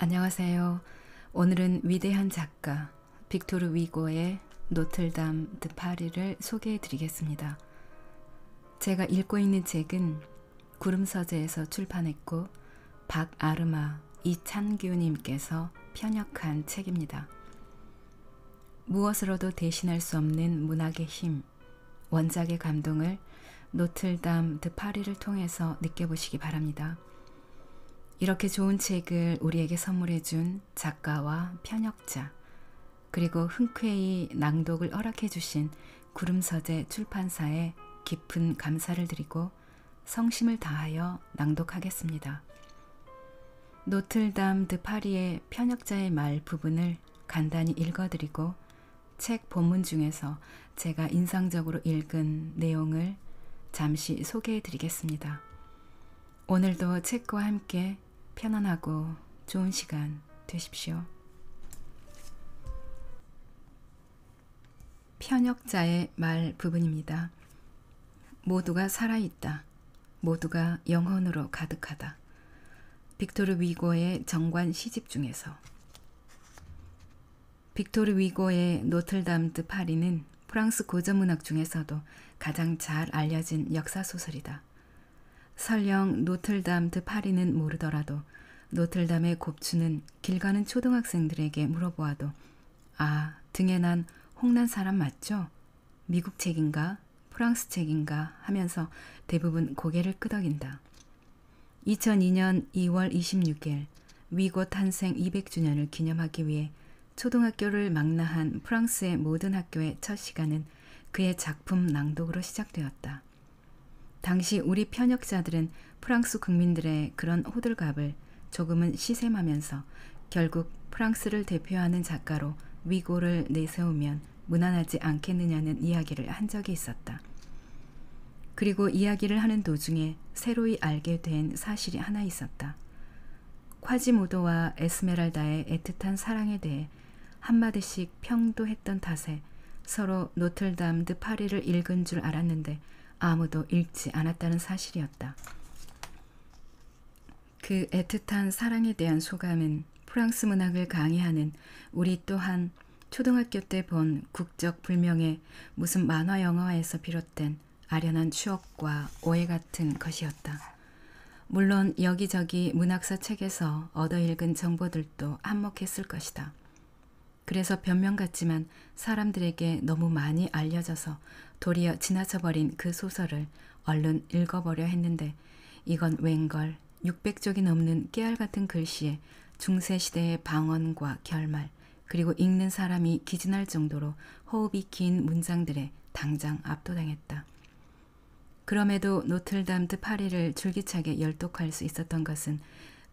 안녕하세요. 오늘은 위대한 작가 빅토르 위고의 노틀담 드 파리를 소개해 드리겠습니다. 제가 읽고 있는 책은 구름서재에서 출판했고 박아르마 이찬규님께서 편역한 책입니다. 무엇으로도 대신할 수 없는 문학의 힘, 원작의 감동을 노틀담 드 파리를 통해서 느껴보시기 바랍니다. 이렇게 좋은 책을 우리에게 선물해준 작가와 편역자, 그리고 흔쾌히 낭독을 허락해주신 구름서재 출판사에 깊은 감사를 드리고 성심을 다하여 낭독하겠습니다. 노틀담 드 파리의 편역자의 말 부분을 간단히 읽어드리고 책 본문 중에서 제가 인상적으로 읽은 내용을 잠시 소개해드리겠습니다. 오늘도 책과 함께 편안하고 좋은 시간 되십시오. 편역자의 말 부분입니다. 모두가 살아있다. 모두가 영혼으로 가득하다. 빅토르 위고의 정관 시집 중에서 빅토르 위고의 노틀담드 파리는 프랑스 고전문학 중에서도 가장 잘 알려진 역사소설이다. 설령 노틀담 드 파리는 모르더라도 노틀담의 곱추는 길 가는 초등학생들에게 물어보아도 아 등에 난 홍난 사람 맞죠? 미국 책인가 프랑스 책인가 하면서 대부분 고개를 끄덕인다. 2002년 2월 26일 위고 탄생 200주년을 기념하기 위해 초등학교를 망라한 프랑스의 모든 학교의 첫 시간은 그의 작품 낭독으로 시작되었다. 당시 우리 편역자들은 프랑스 국민들의 그런 호들갑을 조금은 시샘하면서 결국 프랑스를 대표하는 작가로 위고를 내세우면 무난하지 않겠느냐는 이야기를 한 적이 있었다. 그리고 이야기를 하는 도중에 새로이 알게 된 사실이 하나 있었다. 콰지모도와 에스메랄다의 애틋한 사랑에 대해 한마디씩 평도했던 탓에 서로 노틀담 드 파리를 읽은 줄 알았는데 아무도 읽지 않았다는 사실이었다. 그 애틋한 사랑에 대한 소감은 프랑스 문학을 강의하는 우리 또한 초등학교 때 본 국적 불명의 무슨 만화 영화에서 비롯된 아련한 추억과 오해 같은 것이었다. 물론 여기저기 문학사 책에서 얻어 읽은 정보들도 한몫했을 것이다. 그래서 변명 같지만 사람들에게 너무 많이 알려져서 도리어 지나쳐버린 그 소설을 얼른 읽어버려 했는데 이건 웬걸 600쪽이 넘는 깨알 같은 글씨에 중세시대의 방언과 결말 그리고 읽는 사람이 기진할 정도로 호흡이 긴 문장들에 당장 압도당했다. 그럼에도 노틀담드 파리를 줄기차게 열독할 수 있었던 것은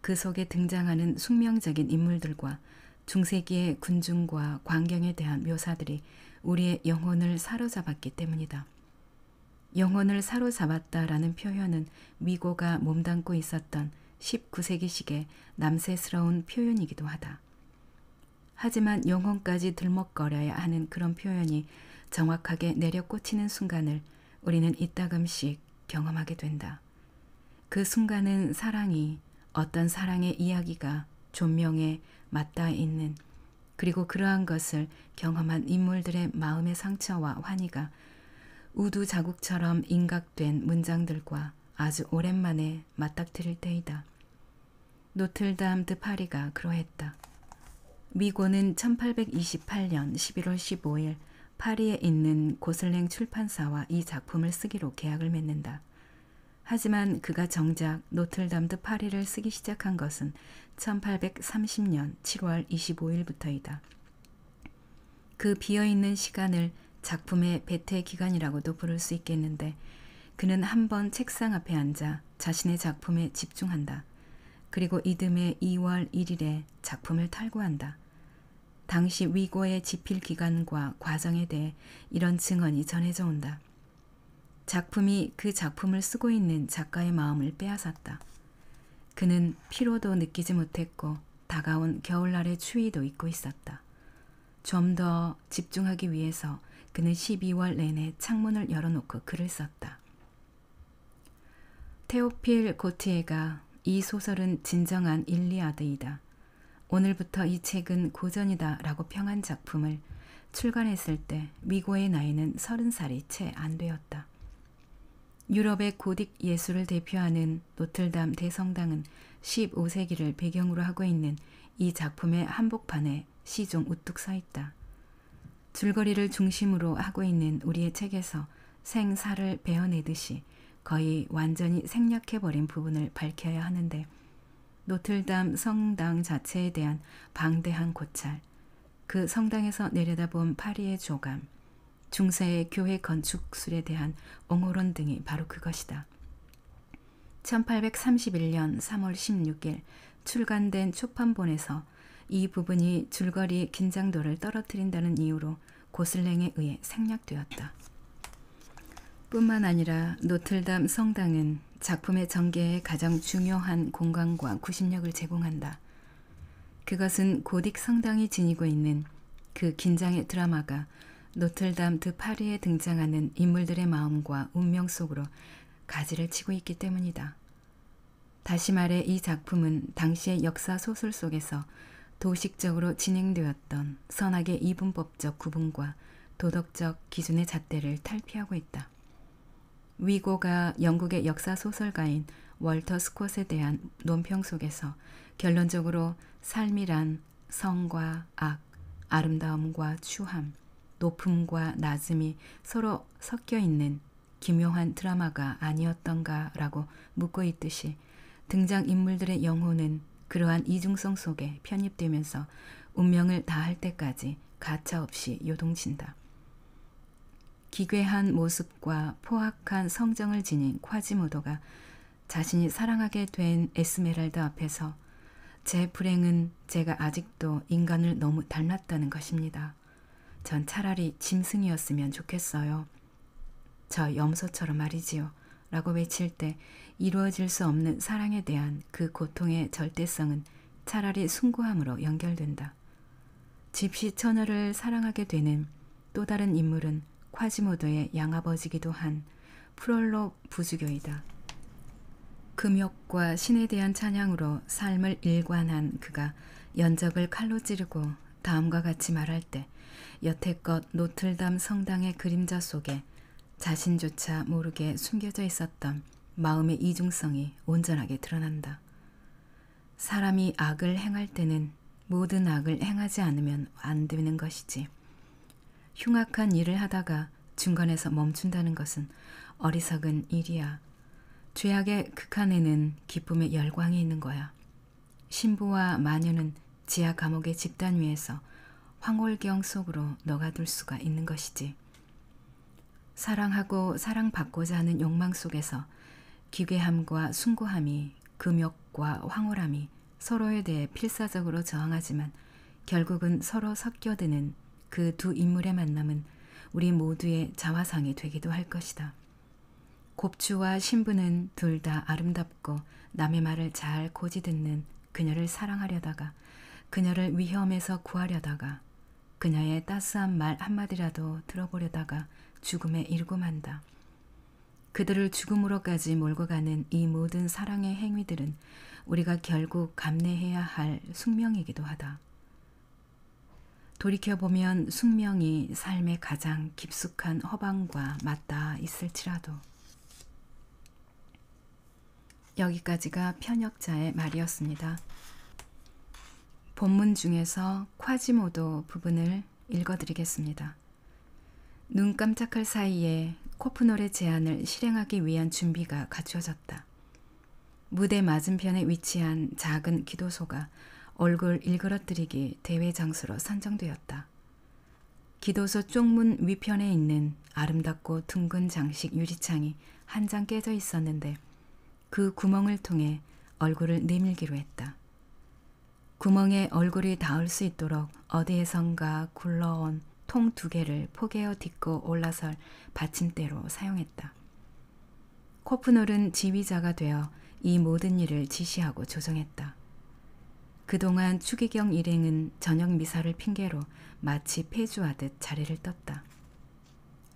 그 속에 등장하는 숙명적인 인물들과 중세기의 군중과 광경에 대한 묘사들이 우리의 영혼을 사로잡았기 때문이다. 영혼을 사로잡았다라는 표현은 위고가 몸담고 있었던 19세기식의 남세스러운 표현이기도 하다. 하지만 영혼까지 들먹거려야 하는 그런 표현이 정확하게 내려꽂히는 순간을 우리는 이따금씩 경험하게 된다. 그 순간은 사랑이 어떤 사랑의 이야기가 존명에 맞닿아 있는 그리고 그러한 것을 경험한 인물들의 마음의 상처와 환희가 우두 자국처럼 인각된 문장들과 아주 오랜만에 맞닥뜨릴 때이다. 노틀담 드파리가 그러했다. 미고는 1828년 11월 15일 파리에 있는 고슬랭 출판사와 이 작품을 쓰기로 계약을 맺는다. 하지만 그가 정작 노틀담드 파리를 쓰기 시작한 것은 1830년 7월 25일부터이다. 그 비어있는 시간을 작품의 배태 기간이라고도 부를 수 있겠는데 그는 한 번 책상 앞에 앉아 자신의 작품에 집중한다. 그리고 이듬해 2월 1일에 작품을 탈구한다. 당시 위고의 집필 기간과 과정에 대해 이런 증언이 전해져 온다. 작품이 그 작품을 쓰고 있는 작가의 마음을 빼앗았다. 그는 피로도 느끼지 못했고 다가온 겨울날의 추위도 잊고 있었다. 좀 더 집중하기 위해서 그는 12월 내내 창문을 열어놓고 글을 썼다. 테오필 고티에가 이 소설은 진정한 일리아드이다. 오늘부터 이 책은 고전이다 라고 평한 작품을 출간했을 때 위고의 나이는 서른 살이 채 안 되었다. 유럽의 고딕 예술을 대표하는 노틀담 대성당은 15세기를 배경으로 하고 있는 이 작품의 한복판에 시종 우뚝 서 있다. 줄거리를 중심으로 하고 있는 우리의 책에서 생사를 배어내듯이 거의 완전히 생략해버린 부분을 밝혀야 하는데 노틀담 성당 자체에 대한 방대한 고찰, 그 성당에서 내려다본 파리의 조감, 중세의 교회 건축술에 대한 옹호론 등이 바로 그것이다. 1831년 3월 16일 출간된 초판본에서 이 부분이 줄거리 긴장도를 떨어뜨린다는 이유로 고슬랭에 의해 생략되었다. 뿐만 아니라 노틀담 성당은 작품의 전개에 가장 중요한 공간과 구심력을 제공한다. 그것은 고딕 성당이 지니고 있는 그 긴장의 드라마가 노틀담 드 파리에 등장하는 인물들의 마음과 운명 속으로 가지를 치고 있기 때문이다. 다시 말해 이 작품은 당시의 역사 소설 속에서 도식적으로 진행되었던 선악의 이분법적 구분과 도덕적 기준의 잣대를 탈피하고 있다. 위고가 영국의 역사 소설가인 월터 스콧에 대한 논평 속에서 결론적으로 삶이란 성과 악, 아름다움과 추함, 높음과 낮음이 서로 섞여 있는 기묘한 드라마가 아니었던가라고 묻고 있듯이 등장인물들의 영혼은 그러한 이중성 속에 편입되면서 운명을 다할 때까지 가차없이 요동친다. 기괴한 모습과 포악한 성정을 지닌 콰지모도가 자신이 사랑하게 된에스메랄드 앞에서 제 불행은 제가 아직도 인간을 너무 닮았다는 것입니다. 전 차라리 짐승이었으면 좋겠어요. 저 염소처럼 말이지요. 라고 외칠 때 이루어질 수 없는 사랑에 대한 그 고통의 절대성은 차라리 숭고함으로 연결된다. 집시 처녀를 사랑하게 되는 또 다른 인물은 콰지모도의 양아버지기도 한 프롤로 부주교이다. 금욕과 신에 대한 찬양으로 삶을 일관한 그가 연적을 칼로 찌르고 다음과 같이 말할 때 여태껏 노틀담 성당의 그림자 속에 자신조차 모르게 숨겨져 있었던 마음의 이중성이 온전하게 드러난다. 사람이 악을 행할 때는 모든 악을 행하지 않으면 안 되는 것이지. 흉악한 일을 하다가 중간에서 멈춘다는 것은 어리석은 일이야. 죄악의 극한에는 기쁨의 열광이 있는 거야. 신부와 마녀는 지하 감옥의 집단 위에서 황홀경 속으로 너가둘 수가 있는 것이지. 사랑하고 사랑받고자 하는 욕망 속에서 기괴함과 숭고함이 금욕과 황홀함이 서로에 대해 필사적으로 저항하지만 결국은 서로 섞여드는 그 두 인물의 만남은 우리 모두의 자화상이 되기도 할 것이다. 곱추와 신부는 둘 다 아름답고 남의 말을 잘 고지듣는 그녀를 사랑하려다가 그녀를 위험에서 구하려다가 그녀의 따스한 말 한마디라도 들어보려다가 죽음에 일고 만다. 그들을 죽음으로까지 몰고 가는 이 모든 사랑의 행위들은 우리가 결국 감내해야 할 숙명이기도 하다. 돌이켜보면 숙명이 삶의 가장 깊숙한 허방과 맞닿아 있을지라도 여기까지가 편역자의 말이었습니다. 본문 중에서 콰지모도 부분을 읽어드리겠습니다. 눈 깜짝할 사이에 코프놀의 제안을 실행하기 위한 준비가 갖추어졌다. 무대 맞은편에 위치한 작은 기도소가 얼굴 일그러뜨리기 대회 장소로 선정되었다. 기도소 쪽문 위편에 있는 아름답고 둥근 장식 유리창이 한 장 깨져 있었는데 그 구멍을 통해 얼굴을 내밀기로 했다. 구멍에 얼굴이 닿을 수 있도록 어디에선가 굴러온 통 두 개를 포개어 딛고 올라설 받침대로 사용했다. 코프놀은 지휘자가 되어 이 모든 일을 지시하고 조정했다. 그동안 추기경 일행은 저녁 미사를 핑계로 마치 폐주하듯 자리를 떴다.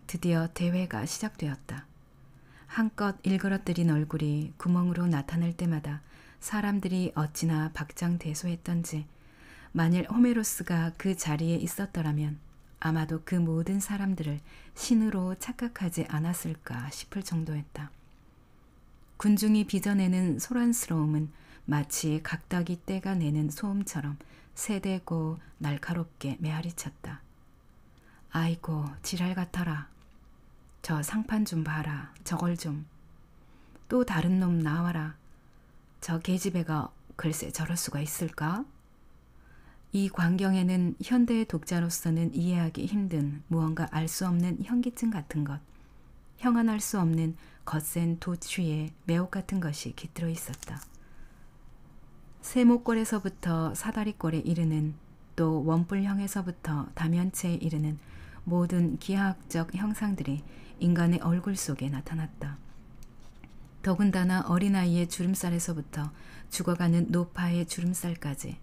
드디어 대회가 시작되었다. 한껏 일그러뜨린 얼굴이 구멍으로 나타날 때마다 사람들이 어찌나 박장대소했던지 만일 호메로스가 그 자리에 있었더라면 아마도 그 모든 사람들을 신으로 착각하지 않았을까 싶을 정도였다. 군중이 빚어내는 소란스러움은 마치 각다기 떼가 내는 소음처럼 세대고 날카롭게 메아리쳤다. 아이고 지랄 같아라. 저 상판 좀 봐라. 저걸 좀. 또 다른 놈 나와라. 저 계집애가 글쎄 저럴 수가 있을까? 이 광경에는 현대의 독자로서는 이해하기 힘든 무언가 알 수 없는 현기증 같은 것, 형언할 수 없는 거센 도취의 매혹 같은 것이 깃들어 있었다. 세모골에서부터 사다리골에 이르는 또 원뿔형에서부터 다면체에 이르는 모든 기하학적 형상들이 인간의 얼굴 속에 나타났다. 더군다나 어린아이의 주름살에서부터 죽어가는 노파의 주름살까지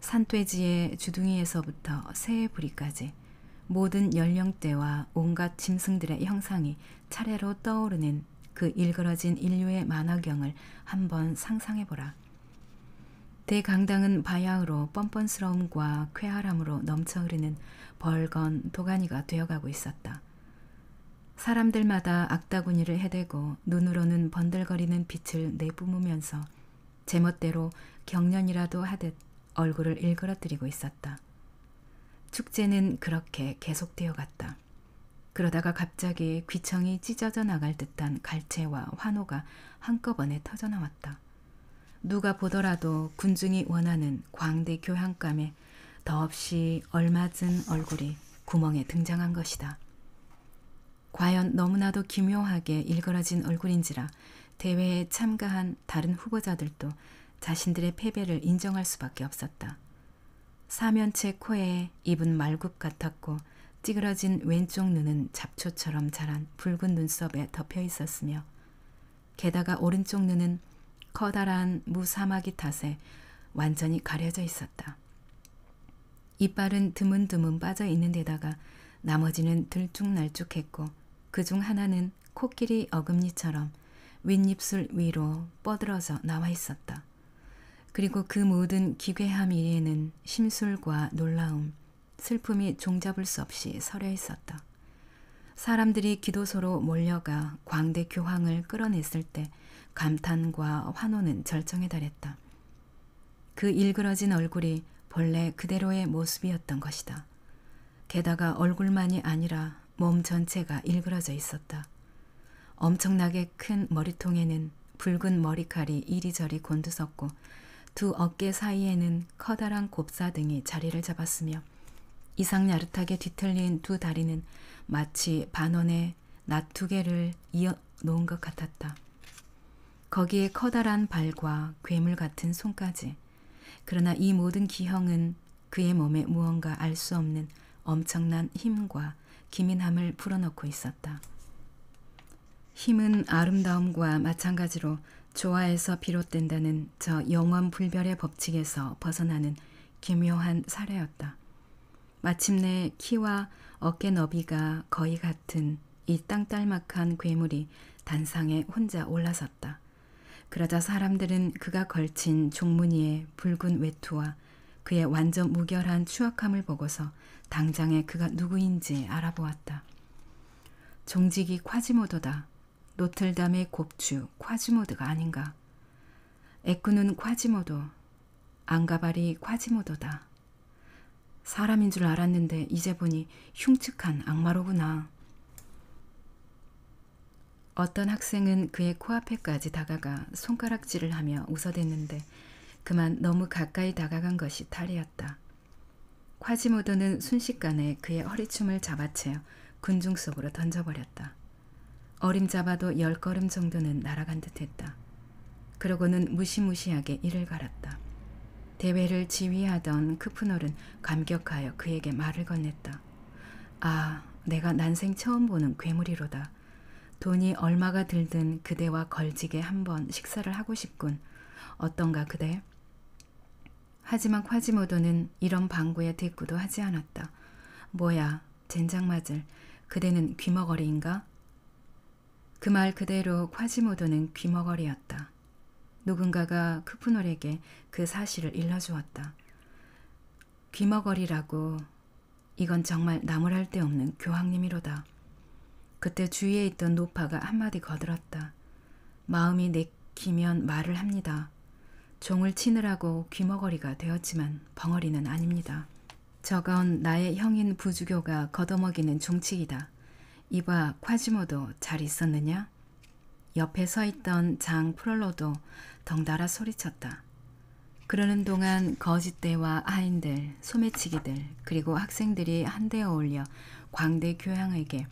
산돼지의 주둥이에서부터 새의 부리까지 모든 연령대와 온갖 짐승들의 형상이 차례로 떠오르는 그 일그러진 인류의 만화경을 한번 상상해보라. 대강당은 바야흐로 뻔뻔스러움과 쾌활함으로 넘쳐 흐르는 벌건 도가니가 되어가고 있었다. 사람들마다 악다구니를 해대고 눈으로는 번들거리는 빛을 내뿜으면서 제멋대로 경련이라도 하듯 얼굴을 일그러뜨리고 있었다. 축제는 그렇게 계속되어 갔다. 그러다가 갑자기 귀청이 찢어져 나갈 듯한 갈채와 환호가 한꺼번에 터져 나왔다. 누가 보더라도 군중이 원하는 광대 교향감에 더없이 얼맞은 얼굴이 구멍에 등장한 것이다. 과연 너무나도 기묘하게 일그러진 얼굴인지라 대회에 참가한 다른 후보자들도 자신들의 패배를 인정할 수밖에 없었다. 사면체 코에 입은 말굽 같았고 찌그러진 왼쪽 눈은 잡초처럼 자란 붉은 눈썹에 덮여 있었으며 게다가 오른쪽 눈은 커다란 무사마귀 탓에 완전히 가려져 있었다. 이빨은 드문드문 빠져 있는 데다가 나머지는 들쭉날쭉했고 그중 하나는 코끼리 어금니처럼 윗입술 위로 뻗어져 나와 있었다. 그리고 그 모든 기괴함 이에는 심술과 놀라움, 슬픔이 종잡을 수 없이 서려 있었다. 사람들이 기도소로 몰려가 광대 교황을 끌어냈을 때 감탄과 환호는 절정에 달했다. 그 일그러진 얼굴이 본래 그대로의 모습이었던 것이다. 게다가 얼굴만이 아니라 몸 전체가 일그러져 있었다. 엄청나게 큰 머리통에는 붉은 머리칼이 이리저리 곤두섰고 두 어깨 사이에는 커다란 곱사등이 자리를 잡았으며 이상야릇하게 뒤틀린 두 다리는 마치 반원의 나투개를 이어 놓은 것 같았다. 거기에 커다란 발과 괴물 같은 손까지. 그러나 이 모든 기형은 그의 몸에 무언가 알 수 없는 엄청난 힘과 기민함을 불어넣고 있었다. 힘은 아름다움과 마찬가지로 조화에서 비롯된다는 저 영원 불별의 법칙에서 벗어나는 기묘한 사례였다. 마침내 키와 어깨 너비가 거의 같은 이 땅딸막한 괴물이 단상에 혼자 올라섰다. 그러자 사람들은 그가 걸친 종무늬의 붉은 외투와 그의 완전 무결한 추악함을 보고서 당장에 그가 누구인지 알아보았다. 종직이 콰지모도다. 노틀담의 곱추 콰지모드가 아닌가. 애꾸는 콰지모도, 안가발이 콰지모도다. 사람인 줄 알았는데 이제 보니 흉측한 악마로구나. 어떤 학생은 그의 코앞에까지 다가가 손가락질을 하며 웃어댔는데 그만 너무 가까이 다가간 것이 탈이었다. 콰지모도는 순식간에 그의 허리춤을 잡아채어 군중 속으로 던져버렸다. 어림잡아도 열 걸음 정도는 날아간 듯했다. 그러고는 무시무시하게 이를 갈았다. 대회를 지휘하던 크푸널은 감격하여 그에게 말을 건넸다. 아, 내가 난생 처음 보는 괴물이로다. 돈이 얼마가 들든 그대와 걸지게 한번 식사를 하고 싶군. 어떤가 그대? 하지만 콰지모도는 이런 방구에 대꾸도 하지 않았다. 뭐야, 젠장 맞을. 그대는 귀머거리인가? 그 말 그대로 콰지모도는 귀머거리였다. 누군가가 크푸놀에게 그 사실을 일러주었다. 귀머거리라고 이건 정말 나무랄 데 없는 교황님이로다. 그때 주위에 있던 노파가 한마디 거들었다. 마음이 내키면 말을 합니다. 종을 치느라고 귀머거리가 되었지만 벙어리는 아닙니다. 저건 나의 형인 부주교가 걷어먹이는 종치기다. 이봐 콰지모도 잘 있었느냐? 옆에 서 있던 장 프롤로도 덩달아 소리쳤다. 그러는 동안 거짓대와 하인들, 소매치기들, 그리고 학생들이 한데 어울려 광대 교양에게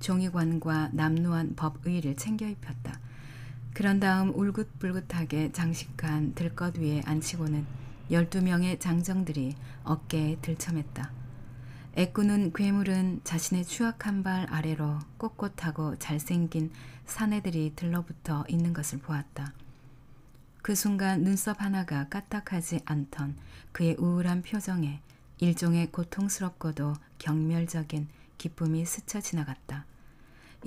종이관과 남루한 법의를 챙겨 입혔다. 그런 다음 울긋불긋하게 장식한 들것 위에 앉히고는 열두 명의 장정들이 어깨에 들쳐맸다. 애꾸는 괴물은 자신의 추악한 발 아래로 꼿꼿하고 잘생긴 사내들이 들러붙어 있는 것을 보았다. 그 순간 눈썹 하나가 까딱하지 않던 그의 우울한 표정에 일종의 고통스럽고도 경멸적인 기쁨이 스쳐 지나갔다.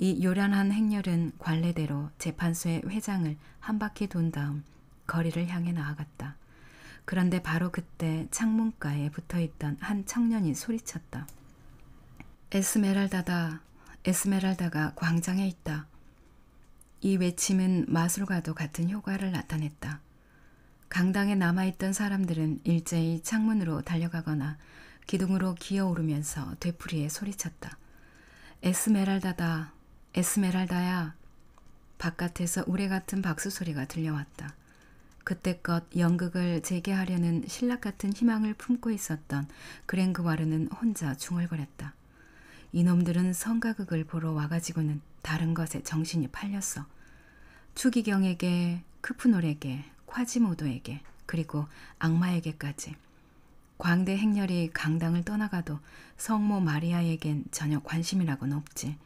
이 요란한 행렬은 관례대로 재판소의 회장을 한 바퀴 돈 다음 거리를 향해 나아갔다. 그런데 바로 그때 창문가에 붙어 있던 한 청년이 소리쳤다. 에스메랄다다. 에스메랄다가 광장에 있다. 이 외침은 마술과도 같은 효과를 나타냈다. 강당에 남아있던 사람들은 일제히 창문으로 달려가거나 기둥으로 기어오르면서 되풀이에 소리쳤다. 에스메랄다다. 에스메랄다야. 바깥에서 우레 같은 박수 소리가 들려왔다. 그때껏 연극을 재개하려는 신락 같은 희망을 품고 있었던 그랭그와르는 혼자 중얼거렸다. 이놈들은 성가극을 보러 와가지고는 다른 것에 정신이 팔렸어. 추기경에게, 크프놀에게, 콰지모도에게, 그리고 악마에게까지. 광대 행렬이 강당을 떠나가도 성모 마리아에겐 전혀 관심이라고는 없지.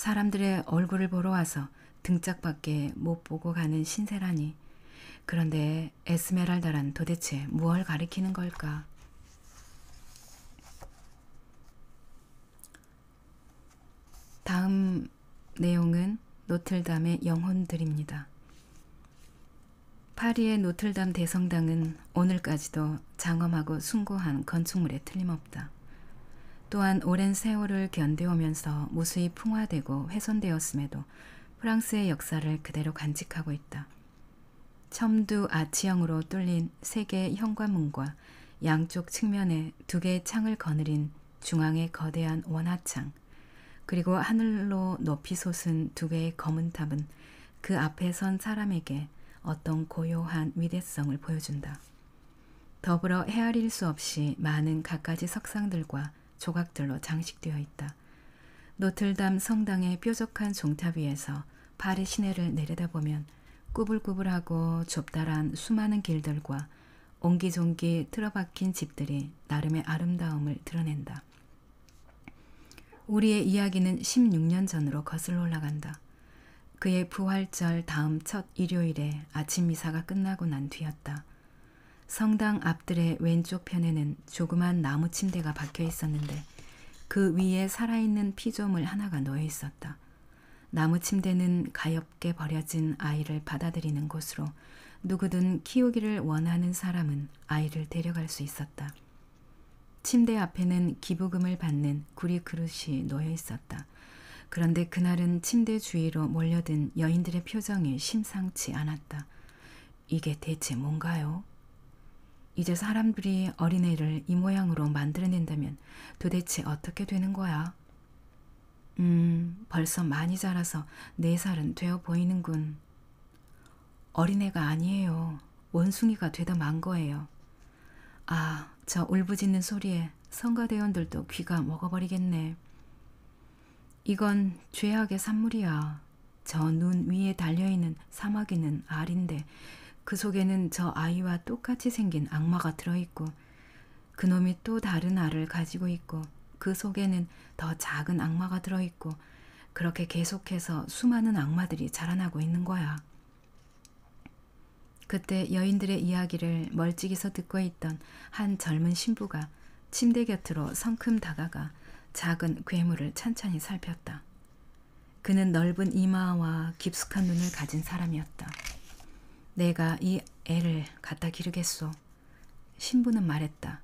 사람들의 얼굴을 보러 와서 등짝밖에 못 보고 가는 신세라니. 그런데 에스메랄다란 도대체 무얼 가리키는 걸까? 다음 내용은 노틀담의 영혼들입니다. 파리의 노틀담 대성당은 오늘까지도 장엄하고 숭고한 건축물에 틀림없다. 또한 오랜 세월을 견뎌오면서 무수히 풍화되고 훼손되었음에도 프랑스의 역사를 그대로 간직하고 있다. 첨두 아치형으로 뚫린 세 개의 현관문과 양쪽 측면에 두 개의 창을 거느린 중앙의 거대한 원화창, 그리고 하늘로 높이 솟은 두 개의 검은 탑은 그 앞에 선 사람에게 어떤 고요한 위대성을 보여준다. 더불어 헤아릴 수 없이 많은 갖가지 석상들과 조각들로 장식되어 있다. 노틀담 성당의 뾰족한 종탑 위에서 파리 시내를 내려다보면 꾸불꾸불하고 좁다란 수많은 길들과 옹기종기 틀어박힌 집들이 나름의 아름다움을 드러낸다. 우리의 이야기는 16년 전으로 거슬러 올라간다. 그의 부활절 다음 첫 일요일에 아침 미사가 끝나고 난 뒤였다. 성당 앞들의 왼쪽 편에는 조그만 나무 침대가 박혀 있었는데 그 위에 살아있는 피조물 하나가 놓여 있었다. 나무 침대는 가엾게 버려진 아이를 받아들이는 곳으로 누구든 키우기를 원하는 사람은 아이를 데려갈 수 있었다. 침대 앞에는 기부금을 받는 구리 그릇이 놓여 있었다. 그런데 그날은 침대 주위로 몰려든 여인들의 표정이 심상치 않았다. 이게 대체 뭔가요? 이제 사람들이 어린애를 이 모양으로 만들어낸다면 도대체 어떻게 되는 거야? 음, 벌써 많이 자라서 네 살은 되어 보이는군. 어린애가 아니에요. 원숭이가 되다 만 거예요. 아, 저 울부짖는 소리에 성가대원들도 귀가 먹어버리겠네. 이건 죄악의 산물이야. 저 눈 위에 달려있는 사마귀는 알인데 그 속에는 저 아이와 똑같이 생긴 악마가 들어있고 그놈이 또 다른 알을 가지고 있고 그 속에는 더 작은 악마가 들어있고 그렇게 계속해서 수많은 악마들이 자라나고 있는 거야. 그때 여인들의 이야기를 멀찍이서 듣고 있던 한 젊은 신부가 침대 곁으로 성큼 다가가 작은 괴물을 찬찬히 살폈다. 그는 넓은 이마와 깊숙한 눈을 가진 사람이었다. 내가 이 애를 갖다 기르겠소. 신부는 말했다.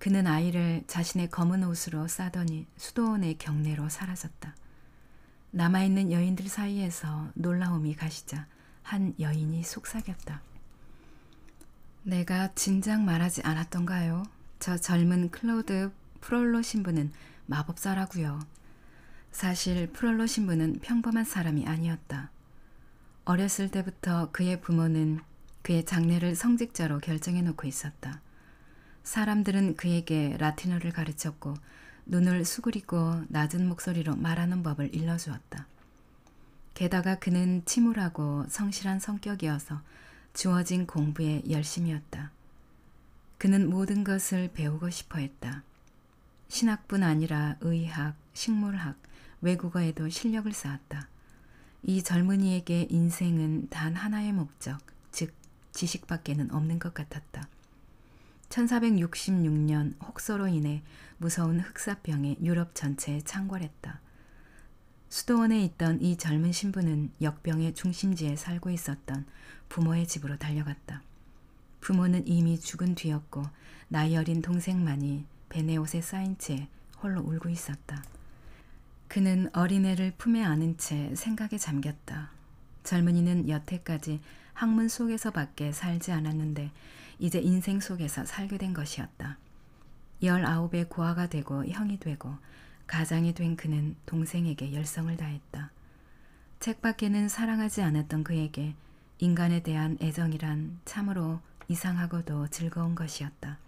그는 아이를 자신의 검은 옷으로 싸더니 수도원의 경내로 사라졌다. 남아있는 여인들 사이에서 놀라움이 가시자 한 여인이 속삭였다. 내가 진작 말하지 않았던가요? 저 젊은 클로드 프롤로 신부는 마법사라고요. 사실 프롤로 신부는 평범한 사람이 아니었다. 어렸을 때부터 그의 부모는 그의 장래를 성직자로 결정해 놓고 있었다. 사람들은 그에게 라틴어를 가르쳤고 눈을 수그리고 낮은 목소리로 말하는 법을 일러주었다. 게다가 그는 침울하고 성실한 성격이어서 주어진 공부에 열심이었다. 그는 모든 것을 배우고 싶어 했다. 신학뿐 아니라 의학, 식물학, 외국어에도 실력을 쌓았다. 이 젊은이에게 인생은 단 하나의 목적, 즉 지식밖에는 없는 것 같았다. 1466년 혹서로 인해 무서운 흑사병이 유럽 전체에 창궐했다. 수도원에 있던 이 젊은 신부는 역병의 중심지에 살고 있었던 부모의 집으로 달려갔다. 부모는 이미 죽은 뒤였고 나이 어린 동생만이 베네옷에 쌓인 채 홀로 울고 있었다. 그는 어린애를 품에 안은 채 생각에 잠겼다. 젊은이는 여태까지 학문 속에서 밖에 살지 않았는데 이제 인생 속에서 살게 된 것이었다. 열아홉에 고아가 되고 형이 되고 가장이 된 그는 동생에게 열성을 다했다. 책 밖에는 사랑하지 않았던 그에게 인간에 대한 애정이란 참으로 이상하고도 즐거운 것이었다.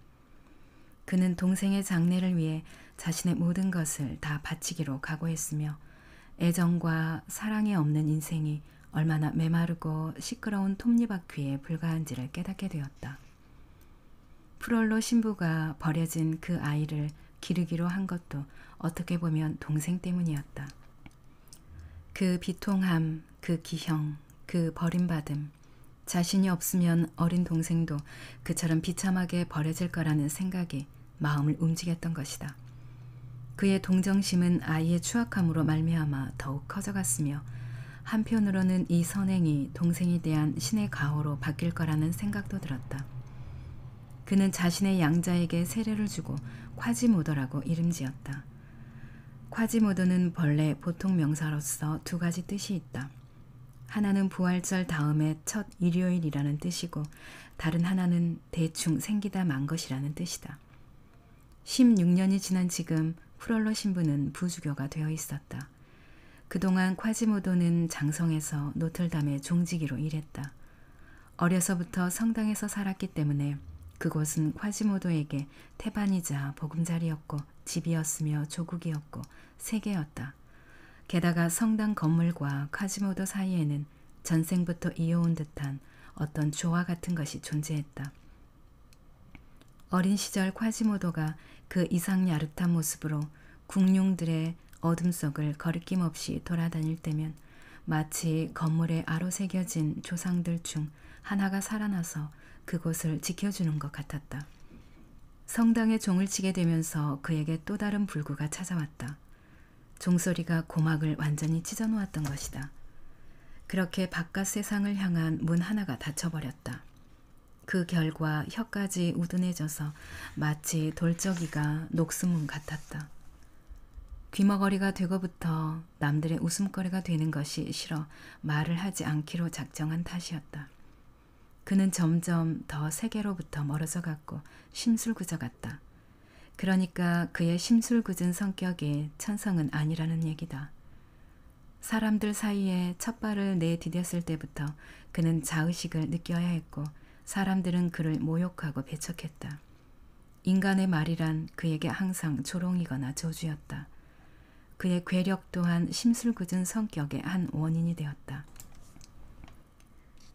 그는 동생의 장래를 위해 자신의 모든 것을 다 바치기로 각오했으며 애정과 사랑이 없는 인생이 얼마나 메마르고 시끄러운 톱니바퀴에 불과한지를 깨닫게 되었다. 프롤로 신부가 버려진 그 아이를 기르기로 한 것도 어떻게 보면 동생 때문이었다. 그 비통함, 그 기형, 그 버림받음, 자신이 없으면 어린 동생도 그처럼 비참하게 버려질 거라는 생각이 마음을 움직였던 것이다. 그의 동정심은 아이의 추악함으로 말미암아 더욱 커져갔으며 한편으로는 이 선행이 동생에 대한 신의 가호로 바뀔 거라는 생각도 들었다. 그는 자신의 양자에게 세례를 주고 콰지모더라고 이름 지었다. 콰지모더는 벌레 보통 명사로서 두 가지 뜻이 있다. 하나는 부활절 다음에 첫 일요일이라는 뜻이고 다른 하나는 대충 생기다 만 것이라는 뜻이다. 16년이 지난 지금 프롤로 신부는 부주교가 되어 있었다. 그동안 콰지모도는 장성에서 노틀담의 종지기로 일했다. 어려서부터 성당에서 살았기 때문에 그곳은 콰지모도에게 태반이자 보금자리였고 집이었으며 조국이었고 세계였다. 게다가 성당 건물과 콰지모도 사이에는 전생부터 이어온 듯한 어떤 조화 같은 것이 존재했다. 어린 시절 콰지모도가 그 이상 야릇한 모습으로 궁룡들의 어둠 속을 거리낌 없이 돌아다닐 때면 마치 건물에 아로 새겨진 조상들 중 하나가 살아나서 그곳을 지켜주는 것 같았다. 성당에 종을 치게 되면서 그에게 또 다른 불구가 찾아왔다. 종소리가 고막을 완전히 찢어놓았던 것이다. 그렇게 바깥 세상을 향한 문 하나가 닫혀버렸다. 그 결과 혀까지 우둔해져서 마치 돌적이가 녹슨문 같았다. 귀머거리가 되고부터 남들의 웃음거리가 되는 것이 싫어 말을 하지 않기로 작정한 탓이었다. 그는 점점 더 세계로부터 멀어져 갔고 심술궂어 갔다. 그러니까 그의 심술궂은 성격이 천성은 아니라는 얘기다. 사람들 사이에 첫 발을 내디뎠을 때부터 그는 자의식을 느껴야 했고 사람들은 그를 모욕하고 배척했다. 인간의 말이란 그에게 항상 조롱이거나 저주였다. 그의 괴력 또한 심술궂은 성격의 한 원인이 되었다.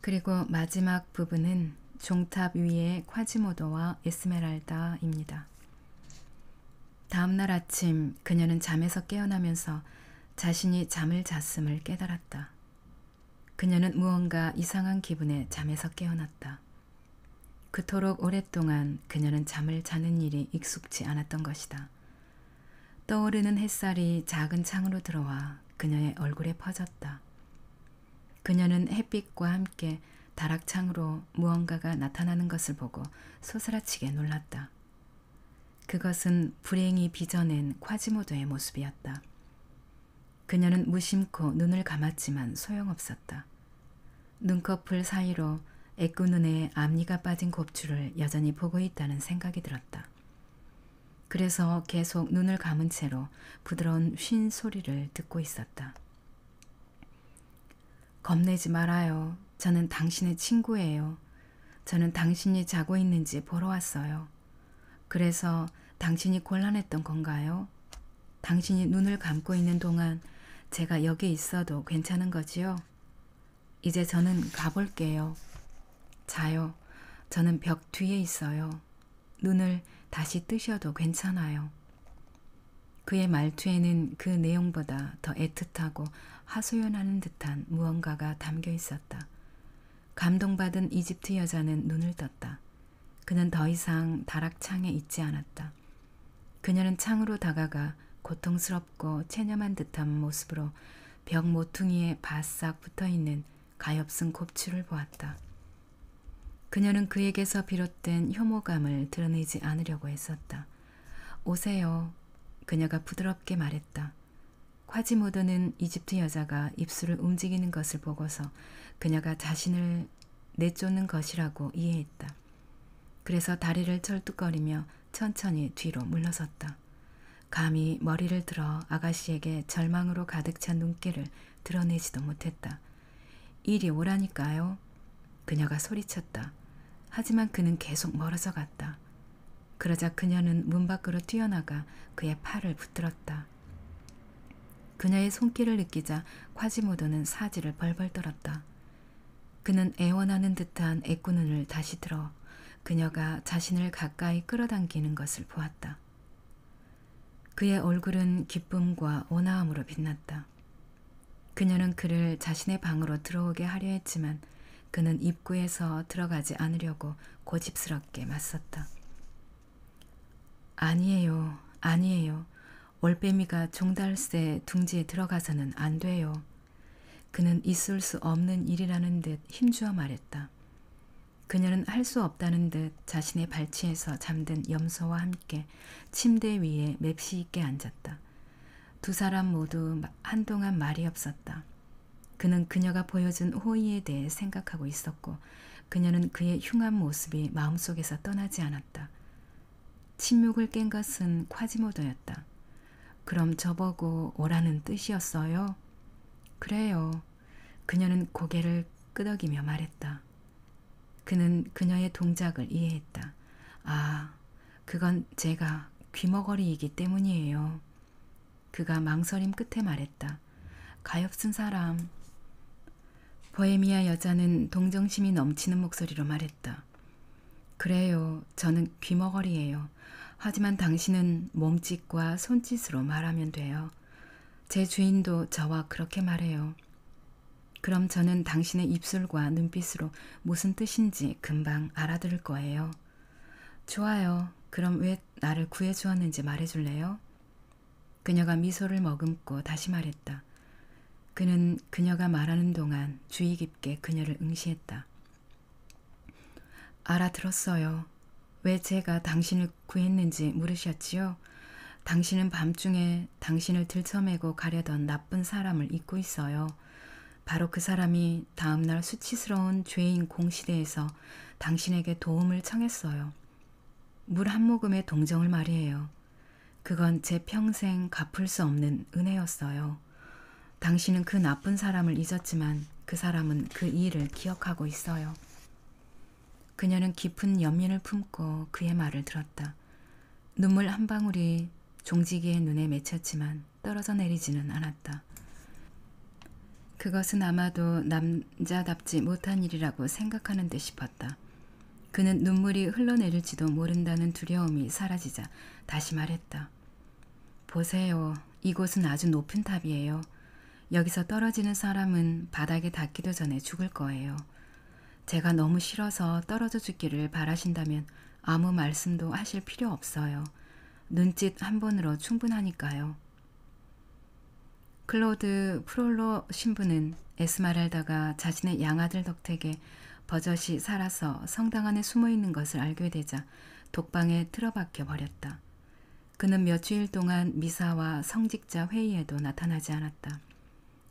그리고 마지막 부분은 종탑 위의 콰지모도와 에스메랄다입니다. 다음날 아침 그녀는 잠에서 깨어나면서 자신이 잠을 잤음을 깨달았다. 그녀는 무언가 이상한 기분에 잠에서 깨어났다. 그토록 오랫동안 그녀는 잠을 자는 일이 익숙치 않았던 것이다. 떠오르는 햇살이 작은 창으로 들어와 그녀의 얼굴에 퍼졌다. 그녀는 햇빛과 함께 다락창으로 무언가가 나타나는 것을 보고 소스라치게 놀랐다. 그것은 불행이 빚어낸 콰지모도의 모습이었다. 그녀는 무심코 눈을 감았지만 소용없었다. 눈꺼풀 사이로 애꾸눈에 앞니가 빠진 곱추를 여전히 보고 있다는 생각이 들었다. 그래서 계속 눈을 감은 채로 부드러운 쉰 소리를 듣고 있었다. 겁내지 말아요. 저는 당신의 친구예요. 저는 당신이 자고 있는지 보러 왔어요. 그래서 당신이 곤란했던 건가요? 당신이 눈을 감고 있는 동안 제가 여기 있어도 괜찮은 거지요? 이제 저는 가볼게요. 자요. 저는 벽 뒤에 있어요. 눈을 다시 뜨셔도 괜찮아요. 그의 말투에는 그 내용보다 더 애틋하고 하소연하는 듯한 무언가가 담겨 있었다. 감동받은 이집트 여자는 눈을 떴다. 그는 더 이상 다락창에 있지 않았다. 그녀는 창으로 다가가 고통스럽고 체념한 듯한 모습으로 벽 모퉁이에 바싹 붙어 있는 가엾은 곱추를 보았다. 그녀는 그에게서 비롯된 혐오감을 드러내지 않으려고 했었다. 오세요. 그녀가 부드럽게 말했다. 콰지모드는 이집트 여자가 입술을 움직이는 것을 보고서 그녀가 자신을 내쫓는 것이라고 이해했다. 그래서 다리를 철뚝거리며 천천히 뒤로 물러섰다. 감히 머리를 들어 아가씨에게 절망으로 가득 찬 눈길을 드러내지도 못했다. 일이 오라니까요. 그녀가 소리쳤다. 하지만 그는 계속 멀어져 갔다. 그러자 그녀는 문 밖으로 뛰어나가 그의 팔을 붙들었다. 그녀의 손길을 느끼자 콰지모도는 사지를 벌벌 떨었다. 그는 애원하는 듯한 애꾸눈을 다시 들어 그녀가 자신을 가까이 끌어당기는 것을 보았다. 그의 얼굴은 기쁨과 온화함으로 빛났다. 그녀는 그를 자신의 방으로 들어오게 하려 했지만 그는 입구에서 들어가지 않으려고 고집스럽게 맞섰다. 아니에요, 아니에요. 올빼미가 종달새 둥지에 들어가서는 안 돼요. 그는 있을 수 없는 일이라는 듯 힘주어 말했다. 그녀는 할 수 없다는 듯 자신의 발치에서 잠든 염소와 함께 침대 위에 맵시 있게 앉았다. 두 사람 모두 한동안 말이 없었다. 그는 그녀가 보여준 호의에 대해 생각하고 있었고 그녀는 그의 흉한 모습이 마음속에서 떠나지 않았다. 침묵을 깬 것은 콰지모도였다. 그럼 저보고 오라는 뜻이었어요? 그래요. 그녀는 고개를 끄덕이며 말했다. 그는 그녀의 동작을 이해했다. 아, 그건 제가 귀머거리이기 때문이에요. 그가 망설임 끝에 말했다. 가엾은 사람, 보헤미아 여자는 동정심이 넘치는 목소리로 말했다. 그래요. 저는 귀머거리예요. 하지만 당신은 몸짓과 손짓으로 말하면 돼요. 제 주인도 저와 그렇게 말해요. 그럼 저는 당신의 입술과 눈빛으로 무슨 뜻인지 금방 알아들을 거예요. 좋아요. 그럼 왜 나를 구해주었는지 말해줄래요? 그녀가 미소를 머금고 다시 말했다. 그는 그녀가 말하는 동안 주의 깊게 그녀를 응시했다. 알아들었어요. 왜 제가 당신을 구했는지 물으셨지요? 당신은 밤중에 당신을 들쳐매고 가려던 나쁜 사람을 잊고 있어요. 바로 그 사람이 다음날 수치스러운 죄인 공시대에서 당신에게 도움을 청했어요. 물 한 모금의 동정을 말이에요. 그건 제 평생 갚을 수 없는 은혜였어요. 당신은 그 나쁜 사람을 잊었지만 그 사람은 그 일을 기억하고 있어요. 그녀는 깊은 연민을 품고 그의 말을 들었다. 눈물 한 방울이 종지기의 눈에 맺혔지만 떨어져 내리지는 않았다. 그것은 아마도 남자답지 못한 일이라고 생각하는 듯 싶었다. 그는 눈물이 흘러내릴지도 모른다는 두려움이 사라지자 다시 말했다. 보세요. 이곳은 아주 높은 탑이에요. 여기서 떨어지는 사람은 바닥에 닿기도 전에 죽을 거예요. 제가 너무 싫어서 떨어져 죽기를 바라신다면 아무 말씀도 하실 필요 없어요. 눈짓 한 번으로 충분하니까요. 클로드 프롤로 신부는 에스마랄다가 자신의 양아들 덕택에 버젓이 살아서 성당 안에 숨어 있는 것을 알게 되자 독방에 틀어박혀 버렸다. 그는 며칠 동안 미사와 성직자 회의에도 나타나지 않았다.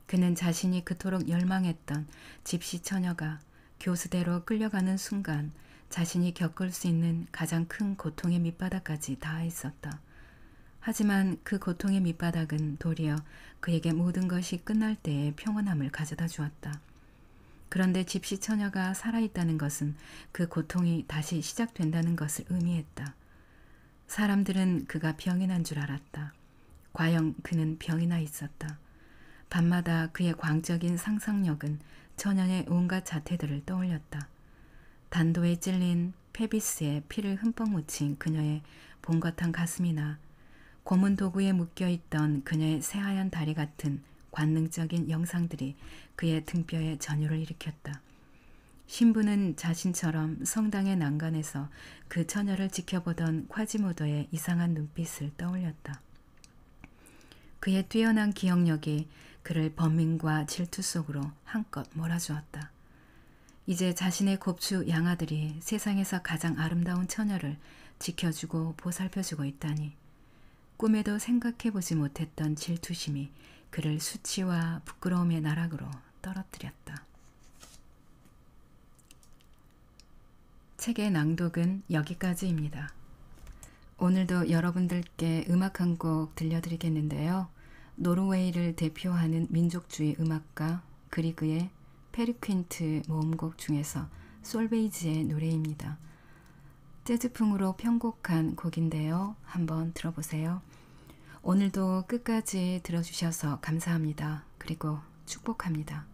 그는 자신이 그토록 열망했던 집시 처녀가 교수대로 끌려가는 순간 자신이 겪을 수 있는 가장 큰 고통의 밑바닥까지 닿아 있었다. 하지만 그 고통의 밑바닥은 도리어 그에게 모든 것이 끝날 때의 평온함을 가져다 주었다. 그런데 집시 처녀가 살아있다는 것은 그 고통이 다시 시작된다는 것을 의미했다. 사람들은 그가 병이 난 줄 알았다. 과연 그는 병이 나 있었다. 밤마다 그의 광적인 상상력은 천연의 온갖 자태들을 떠올렸다. 단도에 찔린 페비스에 피를 흠뻑 묻힌 그녀의 봉긋한 가슴이나 고문 도구에 묶여있던 그녀의 새하얀 다리 같은 관능적인 영상들이 그의 등뼈에 전율을 일으켰다. 신부는 자신처럼 성당의 난간에서 그 처녀를 지켜보던 콰지모더의 이상한 눈빛을 떠올렸다. 그의 뛰어난 기억력이 그를 범인과 질투 속으로 한껏 몰아주었다. 이제 자신의 곱추 양아들이 세상에서 가장 아름다운 처녀를 지켜주고 보살펴주고 있다니 꿈에도 생각해보지 못했던 질투심이 그를 수치와 부끄러움의 나락으로 떨어뜨렸다. 책의 낭독은 여기까지입니다. 오늘도 여러분들께 음악 한 곡 들려드리겠는데요. 노르웨이를 대표하는 민족주의 음악가 그리그의 페리퀸트 모음곡 중에서 솔베이지의 노래입니다. 재즈풍으로 편곡한 곡인데요. 한번 들어보세요. 오늘도 끝까지 들어주셔서 감사합니다. 그리고 축복합니다.